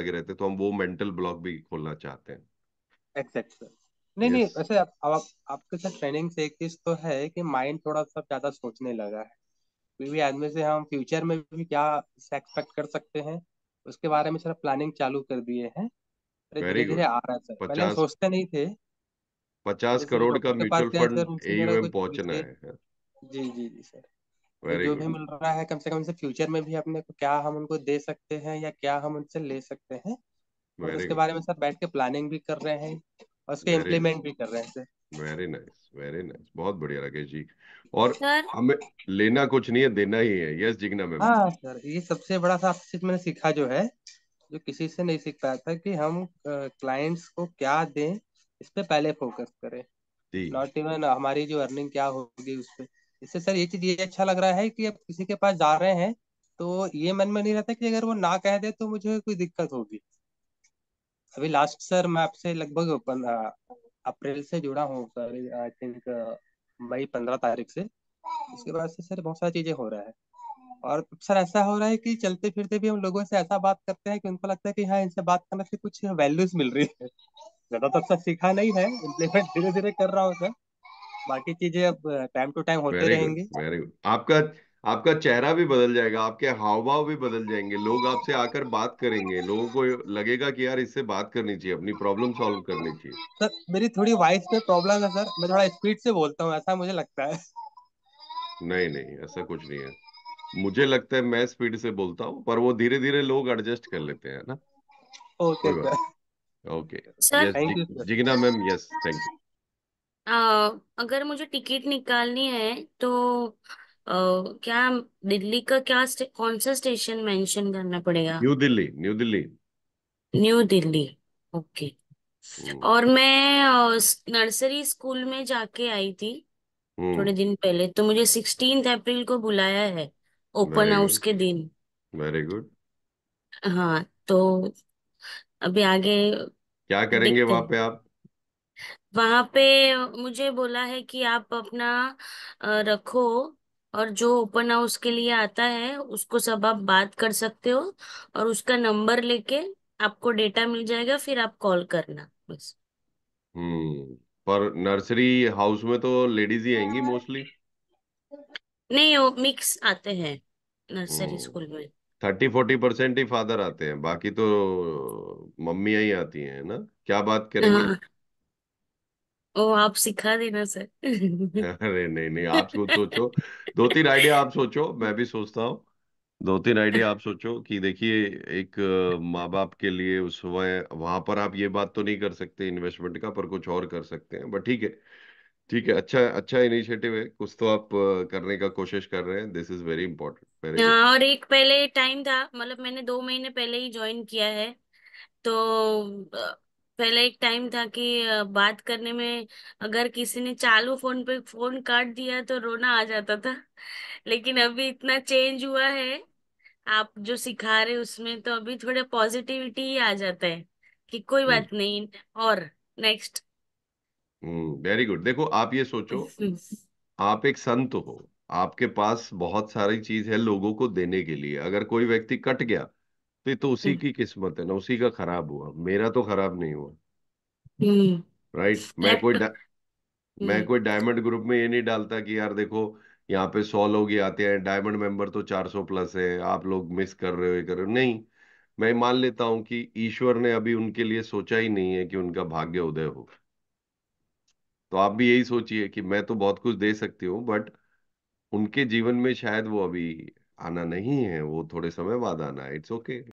लगे रहते हैं तो हम वो मेंटल ब्लॉक भी खोलना चाहते हैं एग्जैक्ट नहीं yes. नहीं वैसे आप, आप आप आपके साथ ट्रेनिंग से एक चीज तो है कि माइंड थोड़ा सा ज्यादा सोचने लगा है कोई भी आदमी से हम फ्यूचर में भी क्या एक्सपेक्ट कर सकते हैं उसके बारे में सिर्फ प्लानिंग चालू कर दिए हैं धीरे धीरे आ रहा है सर 50, पहले सोचते नहीं थे पचास करोड़ का म्यूचुअल फंड एयूएम पहुंचना है जी जी जी सर वेरी जो भी मिल रहा है कम से कम से फ्यूचर में भी अपने को क्या हम उनको दे सकते हैं या क्या हम उनसे ले सकते हैं Very उसके बारे में सर बैठ के प्लानिंग भी कर रहे हैं और उसके इम्प्लीमेंट भी कर रहे हैं वेरी नाइस वेरी नाइस बहुत बढ़िया राकेश जी और सर? हमें लेना कुछ नहीं है देना ही है यस जिगना मैम हाँ सर ये सबसे बड़ा सा आपसे मैंने सीखा जो है जो किसी से नहीं सीख पाया था कि हम क्लाइंट्स को क्या दें इस पे पहले फोकस करें नॉट इवन हमारी जो अर्निंग क्या होगी उस पर इससे सर ये चीज ये अच्छा लग रहा है कि अब किसी के पास जा रहे हैं तो ये मन में नहीं रहता कि अगर वो ना कह दे तो मुझे कोई दिक्कत होगी अभी लास्ट सर मैं आपसे लगभग अप्रैल से जुड़ा हूँ सर आई थिंक मई पंद्रह तारीख से उसके बाद से सर बहुत सारी चीजें हो रहा है और सर ऐसा हो रहा है कि चलते फिरते भी हम लोगों से ऐसा बात करते हैं कि उनको लगता है कि हाँ इनसे बात करने से कुछ वैल्यूज मिल रही है ज्यादा तो सर सीखा नहीं है इम्प्लीमेंट धीरे धीरे कर रहा हूँ सर बाकी चीजें अब टाइम टू टाइम होते very रहेंगे वेरी गुड आपका आपका चेहरा भी बदल जाएगा आपके हाव भाव भी बदल जाएंगे लोग आपसे आकर बात करेंगे लोगों को लगेगा कि यार इससे बात करनी चाहिए अपनी प्रॉब्लम सॉल्व करनी चाहिए सर मेरी थोड़ी वॉइस पे प्रॉब्लम है सर मैं थोड़ा स्पीड से बोलता हूँ ऐसा मुझे लगता है नहीं नहीं ऐसा कुछ नहीं है मुझे लगता है मैं स्पीड से बोलता हूँ पर वो धीरे धीरे लोग एडजस्ट कर लेते हैं ना okay sir okay Jigna ma'am yes thank you आ, अगर मुझे टिकट निकालनी है तो आ, क्या दिल्ली का क्या स्टे, कौन सा स्टेशन मेंशन करना पड़ेगा न्यू दिल्ली न्यू दिल्ली न्यू दिल्ली ओके हम्म। और मैं नर्सरी स्कूल में जाके आई थी थोड़े हम्म। दिन पहले तो मुझे सिक्सटीन अप्रैल को बुलाया है ओपन वेरी हाउस गुड के दिन वेरी गुड हाँ तो अभी आगे क्या करेंगे देखते वहां हैं पे आप वहां पे मुझे बोला है कि आप अपना रखो और जो ओपन हाउस के लिए आता है उसको सब आप बात कर सकते हो और उसका नंबर लेके आपको डेटा मिल जाएगा फिर आप कॉल करना बस हम्म पर नर्सरी हाउस में तो लेडीज ही आएंगी हाँ। मोस्टली नहीं वो मिक्स आते हैं नर्सरी हम्म, स्कूल में थर्टी फोर्टी परसेंट ही फादर आते हैं बाकी तो मम्मिया ही आती हैं ना क्या बात करेंगे हाँ ओ आप सिखा देना सर अरे नहीं नहीं आप सोचो दो तीन आइडिया आप सोचो मैं भी सोचता हूँ दो तीन आइडिया आप सोचो कि देखिए एक माँ बाप के लिए उस समय वहां पर आप ये बात तो नहीं कर सकते इन्वेस्टमेंट का पर कुछ और कर सकते हैं बट ठीक है ठीक है अच्छा अच्छा इनिशिएटिव है कुछ तो आप करने का कोशिश कर रहे हैं this is very important good और एक पहले टाइम था मतलब मैंने दो महीने पहले ही ज्वाइन किया है तो पहले एक टाइम था कि बात करने में अगर किसी ने चालू फोन पे फोन काट दिया तो रोना आ जाता था लेकिन अभी इतना चेंज हुआ है आप जो सिखा रहे उसमें तो अभी थोड़ा पॉजिटिविटी ही आ जाता है कि कोई हम्म। बात नहीं और नेक्स्ट हम्म, वेरी गुड देखो आप ये सोचो आप एक संत हो आपके पास बहुत सारी चीज है लोगों को देने के लिए अगर कोई व्यक्ति कट गया तो ये तो उसी हम्म। की किस्मत है ना उसी का खराब हुआ मेरा तो खराब नहीं हुआ राइट हम्म। मैं कोई मैं हम्म। कोई डायमंड ग्रुप में ये नहीं डालता कि यार देखो यहाँ पे सौ लोग ही आते हैं डायमंड मेंबर तो चार सौ प्लस है आप लोग मिस कर रहे हो ये कर रहे हो नहीं मैं मान लेता हूं कि ईश्वर ने अभी उनके लिए सोचा ही नहीं है कि उनका भाग्य उदय हो तो आप भी यही सोचिए कि मैं तो बहुत कुछ दे सकती हूँ बट उनके जीवन में शायद वो अभी आना नहीं है वो थोड़े समय बाद आना है इट्स ओके